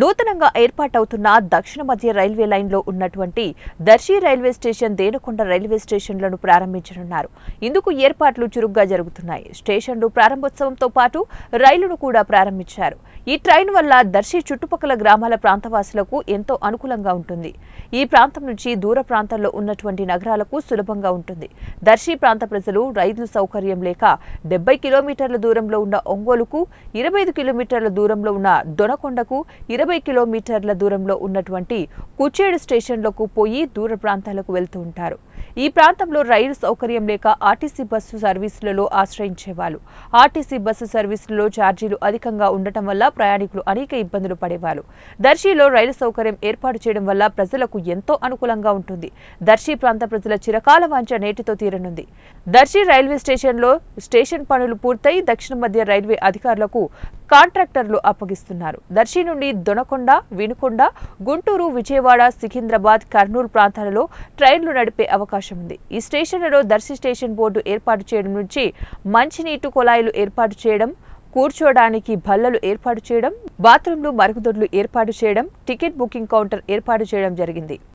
నూతనంగా ఏర్పాటవుతున్న దక్షిణ మధ్య రైల్వే లైన్లో ఉన్నటువంటి Darsi railway station Denukonda railway స్టేషన్లను ప్రారంభించనున్నారు ఇందుకు ఏర్పాట్లు చురుగ్గా జరుగుతున్నాయి స్టేషన్లు ప్రారంభోత్సవంతో పాటు రైలును కూడా ప్రారంభించారు ఈ ట్రైన్ వల్ల దర్శి చుట్టుపక్కల గ్రామాల ప్రాంతవాసులకు ఎంతో అనుకూలంగా ఉంటుంది ఈ ప్రాంతం నుంచి దూర ప్రాంతంలో ఉన్నటువంటి నగరాలకు సులభంగా ఉంటుంది దర్శి ప్రాంత ప్రజలు రైలు సౌకర్యం లేక డెబ్బై కిలోమీటర్ల దూరంలో ఉన్న ఒంగోలుకు ఇరవై ఐదు కిలోమీటర్ల దూరంలో ఉన్న దొనకొండకు ఇరవై కిలోమీటర్ల దూరంలో ఉన్నటువంటి కుచేడు స్టేషన్లకు పోయి దూర ప్రాంతాలకు వెళ్తూ ఉంటారు ఈ ప్రాంతంలో రైలు సౌకర్యం లేక ఆర్టీసీ బస్సు సర్వీసులలో ఆశ్రయించేవాళ్ళు ఆర్టీసీ బస్సు సర్వీసులలో ఛార్జీలు అధికంగా ఉండటం వల్ల ప్రయాణికులు అనేక ఇబ్బందులు పడేవారు దర్శిలో రైలు సౌకర్యం ఏర్పాటు చేయడం వల్ల ప్రజలకు ఎంతో అనుకూలంగా ఉంటుంది దర్శి ప్రాంత ప్రజల చిరకాల వాంచ నేటితో తీరనుంది దర్శి రైల్వే స్టేషన్లో స్టేషన్ పనులు పూర్తయి దక్షిణ మధ్య రైల్వే అధికారులకు కాంట్రాక్టర్లు అప్పగిస్తున్నారు దర్శి నుండి దొనకొండ వినుకొండ గుంటూరు విజయవాడ సికింద్రాబాద్ కర్నూలు ప్రాంతాలలో ట్రైన్లు నడిపే అవకాశం ఉంది ఈ స్టేషన్లలో దర్శి స్టేషన్ బోర్డు ఏర్పాటు చేయడం నుంచి మంచినీటి కుళాయిలు ఏర్పాటు చేయడం కూర్చోడానికి బల్లలు ఏర్పాటు చేయడం బాత్రూంలు మరుగుదొడ్లు ఏర్పాటు చేయడం టికెట్ బుకింగ్ కౌంటర్ ఏర్పాటు చేయడం జరిగింది